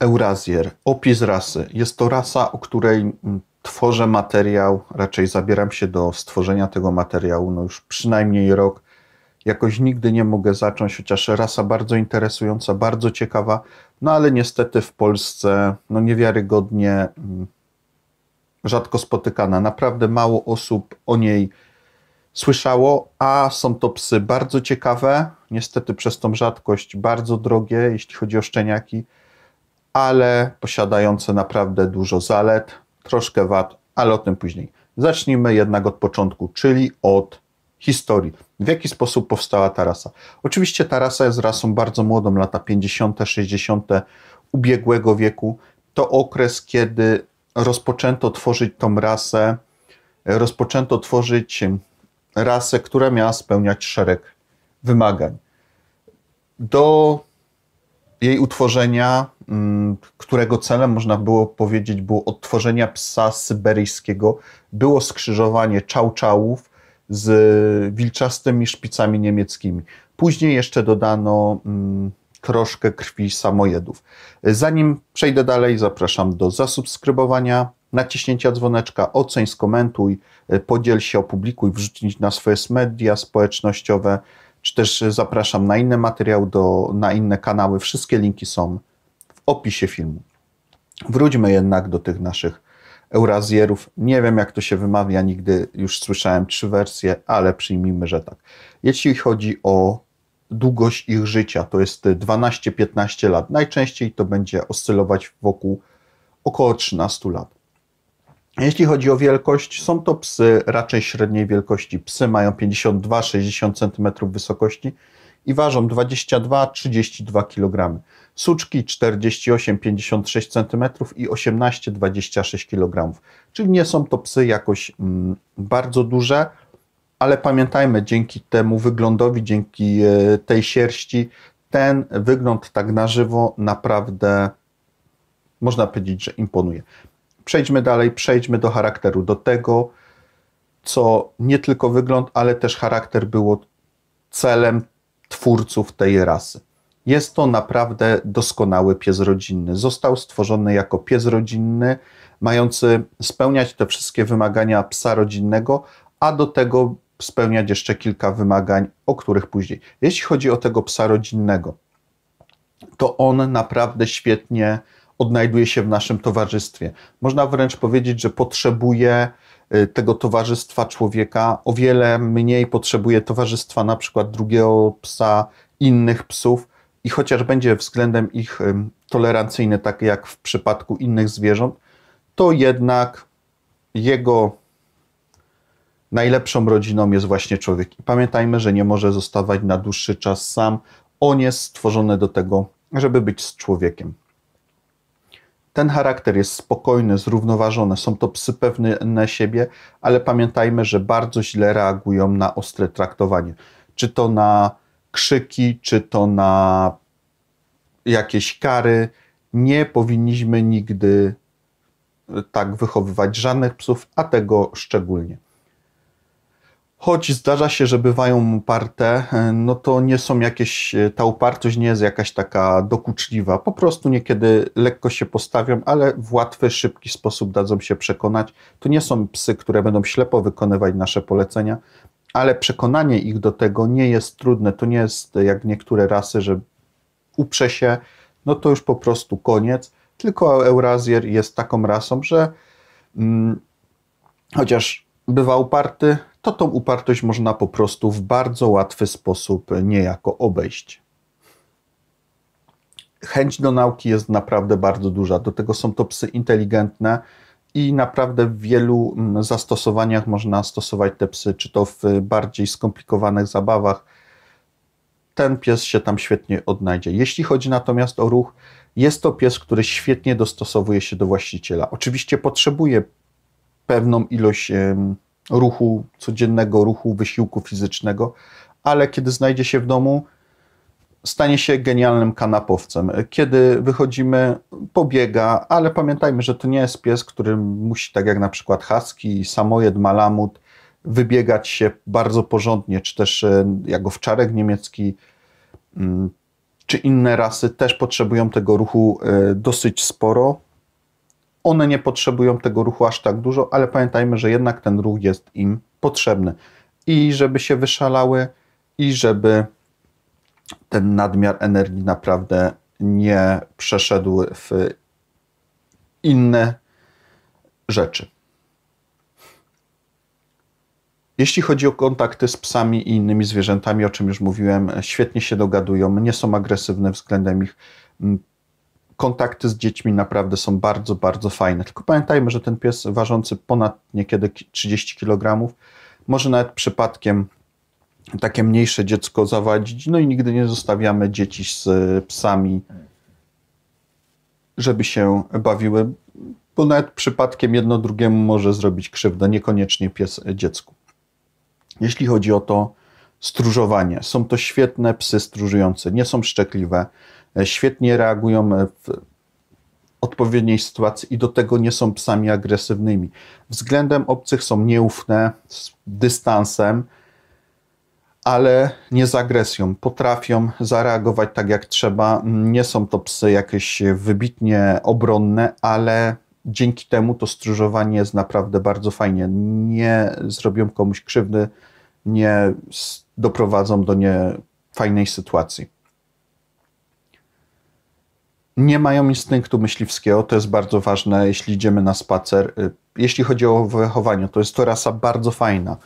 Eurazjer, opis rasy. Jest to rasa, o której mm, tworzę materiał, raczej zabieram się do stworzenia tego materiału, no już przynajmniej rok. Jakoś nigdy nie mogę zacząć, chociaż rasa bardzo interesująca, bardzo ciekawa, no ale niestety w Polsce no niewiarygodnie mm, rzadko spotykana. Naprawdę mało osób o niej słyszało, a są to psy bardzo ciekawe, niestety przez tą rzadkość bardzo drogie, jeśli chodzi o szczeniaki ale posiadające naprawdę dużo zalet, troszkę wad, ale o tym później. Zacznijmy jednak od początku, czyli od historii. W jaki sposób powstała ta rasa? Oczywiście ta rasa jest rasą bardzo młodą, lata 50., 60. ubiegłego wieku. To okres, kiedy rozpoczęto tworzyć tą rasę, rozpoczęto tworzyć rasę, która miała spełniać szereg wymagań. Do jej utworzenia, mm, którego celem można było powiedzieć było odtworzenia psa syberyjskiego, było skrzyżowanie czałczałów z wilczastymi szpicami niemieckimi. Później jeszcze dodano mm, troszkę krwi samojedów. Zanim przejdę dalej, zapraszam do zasubskrybowania, naciśnięcia dzwoneczka, oceń, skomentuj, podziel się, opublikuj, wrzuć na swoje media społecznościowe, czy też e, zapraszam na inny materiał, do, na inne kanały. Wszystkie linki są w opisie filmu. Wróćmy jednak do tych naszych Eurazjerów. Nie wiem, jak to się wymawia, nigdy już słyszałem trzy wersje, ale przyjmijmy, że tak. Jeśli chodzi o długość ich życia, to jest 12-15 lat. Najczęściej to będzie oscylować wokół około 13 lat. Jeśli chodzi o wielkość, są to psy raczej średniej wielkości. Psy mają 52-60 cm wysokości i ważą 22-32 kg. Suczki 48-56 cm i 18-26 kg. Czyli nie są to psy jakoś mm, bardzo duże, ale pamiętajmy, dzięki temu wyglądowi, dzięki e, tej sierści, ten wygląd tak na żywo naprawdę można powiedzieć, że imponuje przejdźmy dalej, przejdźmy do charakteru, do tego, co nie tylko wygląd, ale też charakter było celem twórców tej rasy. Jest to naprawdę doskonały pies rodzinny. Został stworzony jako pies rodzinny, mający spełniać te wszystkie wymagania psa rodzinnego, a do tego spełniać jeszcze kilka wymagań, o których później. Jeśli chodzi o tego psa rodzinnego, to on naprawdę świetnie odnajduje się w naszym towarzystwie. Można wręcz powiedzieć, że potrzebuje y, tego towarzystwa człowieka, o wiele mniej potrzebuje towarzystwa na przykład drugiego psa, innych psów i chociaż będzie względem ich tolerancyjny, tak jak w przypadku innych zwierząt, to jednak jego najlepszą rodziną jest właśnie człowiek. I pamiętajmy, że nie może zostawać na dłuższy czas sam. On jest stworzony do tego, żeby być z człowiekiem ten charakter jest spokojny, zrównoważony, są to psy pewne na siebie, ale pamiętajmy, że bardzo źle reagują na ostre traktowanie. Czy to na krzyki, czy to na jakieś kary. Nie powinniśmy nigdy e, tak wychowywać żadnych psów, a tego szczególnie. Choć zdarza się, że bywają uparte, e, no to nie są jakieś, e, ta upartość nie jest jakaś taka dokuczliwa. Po prostu niekiedy lekko się postawią, ale w łatwy, szybki sposób dadzą się przekonać. To nie są psy, które będą ślepo wykonywać nasze polecenia, ale przekonanie ich do tego nie jest trudne. To nie jest jak niektóre rasy, że uprze się, no to już po prostu koniec. Tylko Eurazjer jest taką rasą, że mm, chociaż bywa uparty, to tą upartość można po prostu w bardzo łatwy sposób niejako obejść. Chęć do nauki jest naprawdę bardzo duża, do tego są to psy inteligentne i naprawdę w wielu mm, zastosowaniach można stosować te psy, czy to w bardziej skomplikowanych zabawach. Ten pies się tam świetnie odnajdzie. Jeśli chodzi natomiast o ruch, jest to pies, który świetnie dostosowuje się do właściciela. Oczywiście potrzebuje pewną ilość ruchu codziennego, ruchu, wysiłku fizycznego, ale kiedy znajdzie się w domu, stanie się genialnym kanapowcem. Kiedy wychodzimy, pobiega, ale pamiętajmy, że to nie jest pies, który musi, tak jak na przykład haski, samojed, malamut, wybiegać się bardzo porządnie, czy też e, jak owczarek niemiecki, mm, czy inne rasy też potrzebują tego ruchu e, dosyć sporo, one nie potrzebują tego ruchu aż tak dużo, ale pamiętajmy, że jednak ten ruch jest im potrzebny. I żeby się wyszalały, i żeby ten nadmiar energii naprawdę nie przeszedł w inne rzeczy. Jeśli chodzi o kontakty z psami i innymi zwierzętami, o czym już mówiłem, świetnie się dogadują, nie są agresywne względem ich kontakty z dziećmi naprawdę są bardzo, bardzo fajne. Tylko pamiętajmy, że ten pies ważący ponad niekiedy 30 kg może nawet przypadkiem takie mniejsze dziecko zawadzić. No i nigdy nie zostawiamy dzieci z e, psami, żeby się bawiły, bo nawet przypadkiem jedno drugiemu może zrobić krzywdę, niekoniecznie pies dziecku. Jeśli chodzi o to stróżowanie, są to świetne psy stróżujące, nie są szczekliwe E, świetnie reagują e, w odpowiedniej sytuacji i do tego nie są psami agresywnymi. Względem obcych są nieufne, z dystansem, ale nie z agresją. Potrafią zareagować tak jak trzeba. Nie są to psy jakieś wybitnie obronne, ale dzięki temu to stróżowanie jest naprawdę bardzo fajnie. Nie zrobią komuś krzywdy, nie doprowadzą do niefajnej sytuacji nie mają instynktu myśliwskiego. To jest bardzo ważne, jeśli idziemy na spacer. Y, jeśli chodzi o wychowanie, to jest to rasa bardzo fajna.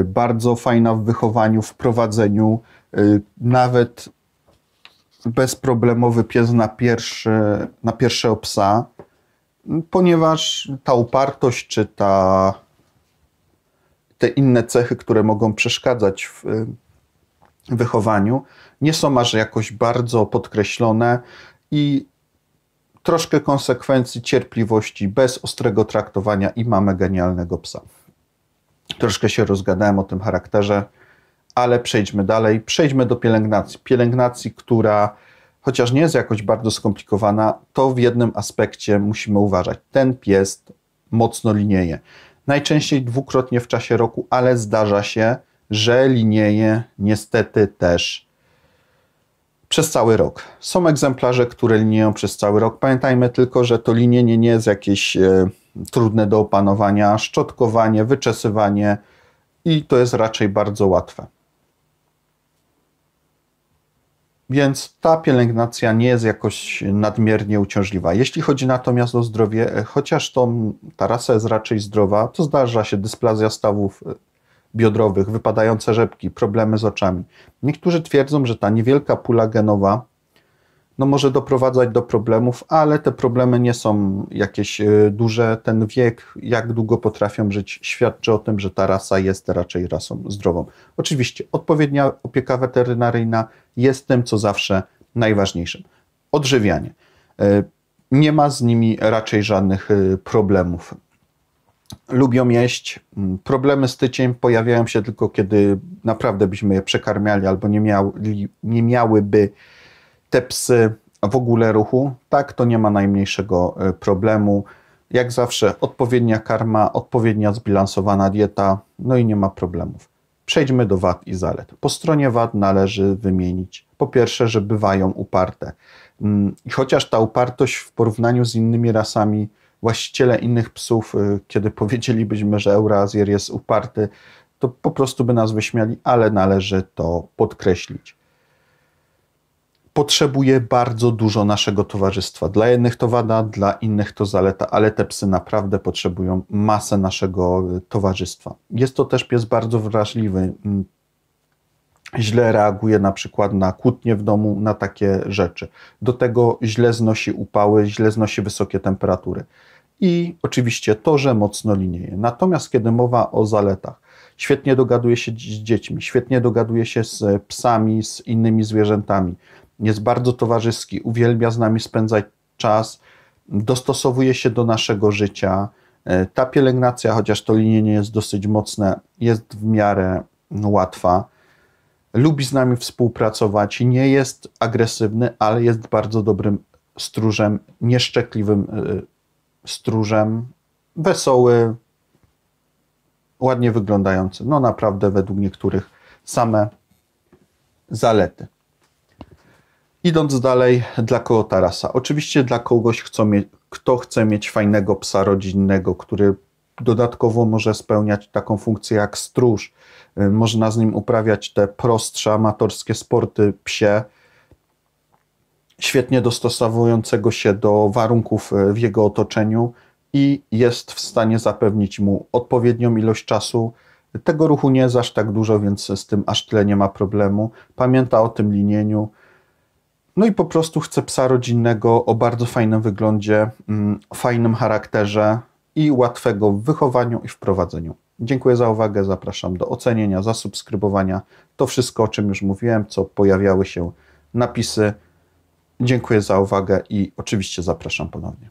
Y, bardzo fajna w wychowaniu, w prowadzeniu. Y, nawet bezproblemowy pies na, pierwszy, na pierwszego psa, ponieważ ta upartość czy ta, te inne cechy, które mogą przeszkadzać w wychowaniu, nie są aż jakoś bardzo podkreślone i troszkę konsekwencji, cierpliwości, bez ostrego traktowania i mamy genialnego psa. Troszkę się rozgadałem o tym charakterze, ale przejdźmy dalej. Przejdźmy do pielęgnacji. Pielęgnacji, która chociaż nie jest jakoś bardzo skomplikowana, to w jednym aspekcie musimy uważać. Ten pies mocno linieje. Najczęściej dwukrotnie w czasie roku, ale zdarza się, że linieje niestety też przez cały rok. Są egzemplarze, które linieją przez cały rok. Pamiętajmy tylko, że to linienie nie jest jakieś e, trudne do opanowania, szczotkowanie, wyczesywanie i to jest raczej bardzo łatwe. Więc ta pielęgnacja nie jest jakoś nadmiernie uciążliwa. Jeśli chodzi natomiast o zdrowie, e, chociaż to, ta rasa jest raczej zdrowa, to zdarza się dysplazja stawów e, biodrowych, wypadające rzepki, problemy z oczami. Niektórzy twierdzą, że ta niewielka pula genowa no może doprowadzać do problemów, ale te problemy nie są jakieś e, duże. Ten wiek, jak długo potrafią żyć, świadczy o tym, że ta rasa jest raczej rasą zdrową. Oczywiście odpowiednia opieka weterynaryjna jest tym, co zawsze najważniejszym. Odżywianie. E, nie ma z nimi raczej żadnych e, problemów lubią jeść. Mm, problemy z tyciem pojawiają się tylko, kiedy naprawdę byśmy je przekarmiali albo nie, miały, nie miałyby te psy w ogóle ruchu. Tak, to nie ma najmniejszego e, problemu. Jak zawsze, odpowiednia karma, odpowiednia zbilansowana dieta, no i nie ma problemów. Przejdźmy do wad i zalet. Po stronie wad należy wymienić po pierwsze, że bywają uparte. Mm, I chociaż ta upartość w porównaniu z innymi rasami właściciele innych psów, y, kiedy powiedzielibyśmy, że Eurazjer jest uparty, to po prostu by nas wyśmiali, ale należy to podkreślić. Potrzebuje bardzo dużo naszego towarzystwa. Dla jednych to wada, dla innych to zaleta, ale te psy naprawdę potrzebują masę naszego y, towarzystwa. Jest to też pies bardzo wrażliwy źle reaguje na przykład na kłótnie w domu, na takie rzeczy. Do tego źle znosi upały, źle znosi wysokie temperatury. I oczywiście to, że mocno linieje. Natomiast kiedy mowa o zaletach, świetnie dogaduje się z dziećmi, świetnie dogaduje się z psami, z innymi zwierzętami, jest bardzo towarzyski, uwielbia z nami spędzać czas, dostosowuje się do naszego życia. E, ta pielęgnacja, chociaż to linienie jest dosyć mocne, jest w miarę mm, łatwa lubi z nami współpracować, nie jest agresywny, ale jest bardzo dobrym stróżem, nieszczekliwym y, stróżem, wesoły, ładnie wyglądający. No naprawdę według niektórych same zalety. Idąc dalej, dla kogo tarasa? Oczywiście dla kogoś, kto, kto chce mieć fajnego psa rodzinnego, który dodatkowo może spełniać taką funkcję jak stróż. Y, można z nim uprawiać te prostsze amatorskie sporty psie, świetnie dostosowującego się do warunków y, w jego otoczeniu i jest w stanie zapewnić mu odpowiednią ilość czasu. Tego ruchu nie jest aż tak dużo, więc z tym aż tyle nie ma problemu. Pamięta o tym linieniu. No i po prostu chce psa rodzinnego o bardzo fajnym wyglądzie, mm, fajnym charakterze, i łatwego w wychowaniu i wprowadzeniu. Dziękuję za uwagę, zapraszam do ocenienia, zasubskrybowania. To wszystko, o czym już mówiłem, co pojawiały się napisy. Dziękuję za uwagę i oczywiście zapraszam ponownie.